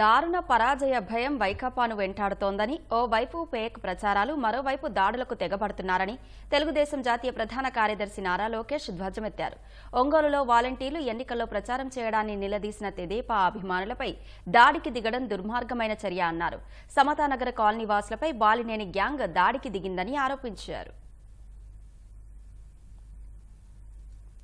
దారుణ పరాజయ భయం వైకాపాను వెంటాడుతోందని ఓవైపు ఫేక్ ప్రచారాలు మరోవైపు దాడులకు తెగబడుతున్నారని తెలుగుదేశం జాతీయ ప్రధాన కార్యదర్శి నారా లోకేష్ ధ్వజమెత్తారు ఒంగోలులో వాలంటీర్లు ఎన్నికల్లో ప్రచారం చేయడాన్ని నిలదీసిన తెదేపా అభిమానులపై దాడికి దిగడం దుర్మార్గమైన చర్య అన్నారు సమతానగర కాలనీ వాసులపై బాలినేని గ్యాంగ్ దాడికి దిగిందని ఆరోపించారు